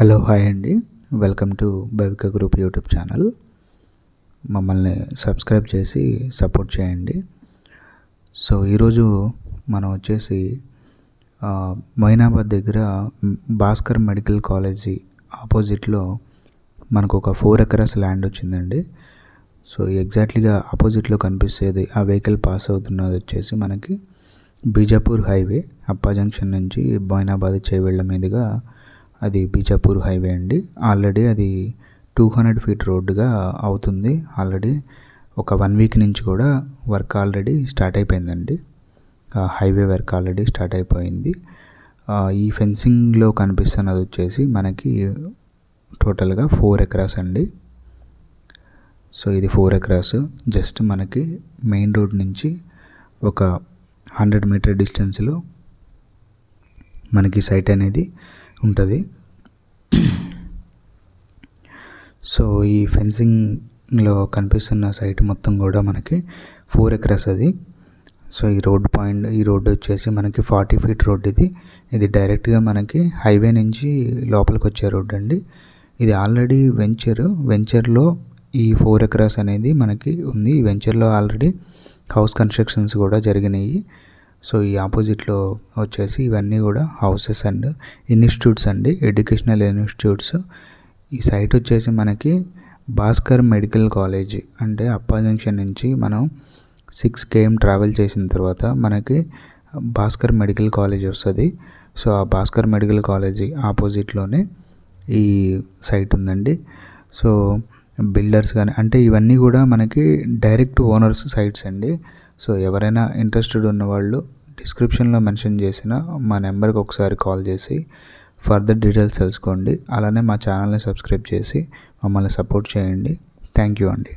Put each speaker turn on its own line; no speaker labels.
hello hi అండి welcome to Bavika group YouTube channel మమ్మల్ని subscribe చేసి సపోర్ట్ చేయండి సో ఈరోజు మనం వచ్చేసి మైనాబాద్ దగ్గర భాస్కర్ మెడికల్ కాలేజీ ఆపోజిట్లో మనకు ఒక ఫోర్ ఎకరాస్ ల్యాండ్ వచ్చిందండి సో ఎగ్జాక్ట్లీగా ఆపోజిట్లో కనిపిస్తేది ఆ వెహికల్ పాస్ అవుతున్నది వచ్చేసి మనకి బీజాపూర్ హైవే అప్పా జంక్షన్ నుంచి బోయినాబాద్ చేవెళ్ళ మీదుగా అది బీజాపూర్ హైవే అండి ఆల్రెడీ అది టూ హండ్రెడ్ ఫీట్ రోడ్డుగా అవుతుంది ఆల్రెడీ ఒక వన్ వీక్ నుంచి కూడా వర్క్ ఆల్రెడీ స్టార్ట్ అయిపోయిందండి హైవే వర్క్ ఆల్రెడీ స్టార్ట్ అయిపోయింది ఈ ఫెన్సింగ్లో కనిపిస్తున్నది వచ్చేసి మనకి టోటల్గా ఫోర్ ఎకరాస్ అండి సో ఇది ఫోర్ ఎకరాస్ జస్ట్ మనకి మెయిన్ రోడ్ నుంచి ఒక హండ్రెడ్ మీటర్ డిస్టెన్స్లో మనకి సైట్ అనేది ఉంటుంది సో ఈ ఫెన్సింగ్లో కనిపిస్తున్న సైట్ మొత్తం కూడా మనకి ఫోర్ ఎకరస్ అది సో ఈ రోడ్ పాయింట్ ఈ రోడ్డు వచ్చేసి మనకి ఫార్టీ ఫీట్ రోడ్ ఇది ఇది డైరెక్ట్గా మనకి హైవే నుంచి లోపలికి వచ్చే రోడ్ అండి ఇది ఆల్రెడీ వెంచర్ వెంచర్లో ఈ ఫోర్ ఎకరాస్ అనేది మనకి ఉంది ఈ వెంచర్లో ఆల్రెడీ హౌస్ కన్స్ట్రక్షన్స్ కూడా జరిగినాయి సో ఈ ఆపోజిట్లో వచ్చేసి ఇవన్నీ కూడా హౌసెస్ అండ్ ఇన్స్టిట్యూట్స్ అండి ఎడ్యుకేషనల్ ఇన్స్టిట్యూట్స్ ఈ సైట్ వచ్చేసి మనకి భాస్కర్ మెడికల్ కాలేజ్ అంటే అప్పా జంక్షన్ నుంచి మనం సిక్స్ కేఎం ట్రావెల్ చేసిన తర్వాత మనకి భాస్కర్ మెడికల్ కాలేజ్ వస్తుంది సో ఆ భాస్కర్ మెడికల్ కాలేజ్ ఆపోజిట్లోనే ఈ సైట్ ఉందండి సో బిల్డర్స్ కానీ అంటే ఇవన్నీ కూడా మనకి డైరెక్ట్ ఓనర్స్ సైట్స్ అండి సో ఎవరైనా ఇంట్రెస్టెడ్ ఉన్నవాళ్ళు డిస్క్రిప్షన్లో మెన్షన్ చేసిన మా నెంబర్కి ఒకసారి కాల్ చేసి ఫర్దర్ డీటెయిల్స్ తెలుసుకోండి అలానే మా ఛానల్ని సబ్స్క్రైబ్ చేసి మమ్మల్ని సపోర్ట్ చేయండి థ్యాంక్ యూ అండి